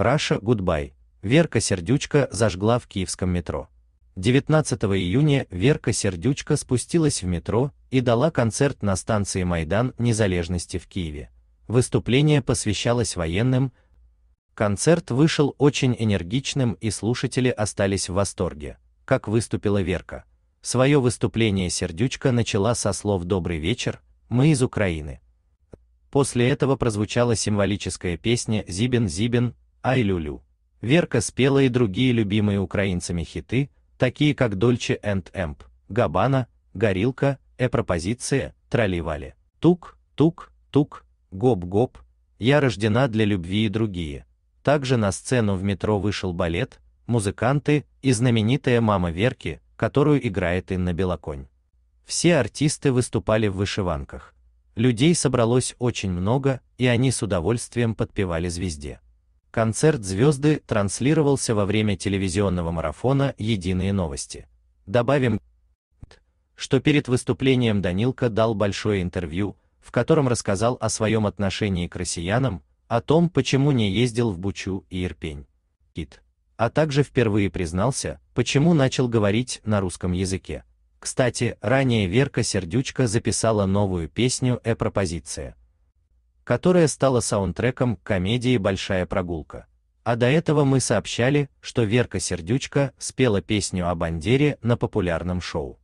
Раша Гудбай. Верка Сердючка зажгла в киевском метро. 19 июня Верка Сердючка спустилась в метро и дала концерт на станции Майдан Незалежности в Киеве. Выступление посвящалось военным. Концерт вышел очень энергичным, и слушатели остались в восторге. Как выступила Верка. Свое выступление Сердючка начала со слов "Добрый вечер, мы из Украины". После этого прозвучала символическая песня "Зибин, Зибин" «Ай люлю». Верка спела и другие любимые украинцами хиты, такие как Дольче энд Эмп, Габана, Горилка, Э-пропозиция, Тролливали, Тук, Тук, Тук, Гоп-Гоп, Я рождена для любви и другие. Также на сцену в метро вышел балет, музыканты и знаменитая мама Верки, которую играет Инна Белоконь. Все артисты выступали в вышиванках. Людей собралось очень много, и они с удовольствием подпевали звезде. Концерт «Звезды» транслировался во время телевизионного марафона «Единые новости». Добавим, что перед выступлением Данилка дал большое интервью, в котором рассказал о своем отношении к россиянам, о том, почему не ездил в Бучу и Ирпень. Кит. А также впервые признался, почему начал говорить на русском языке. Кстати, ранее Верка Сердючка записала новую песню «Эпропозиция» которая стала саундтреком к комедии «Большая прогулка». А до этого мы сообщали, что Верка Сердючка спела песню о Бандере на популярном шоу.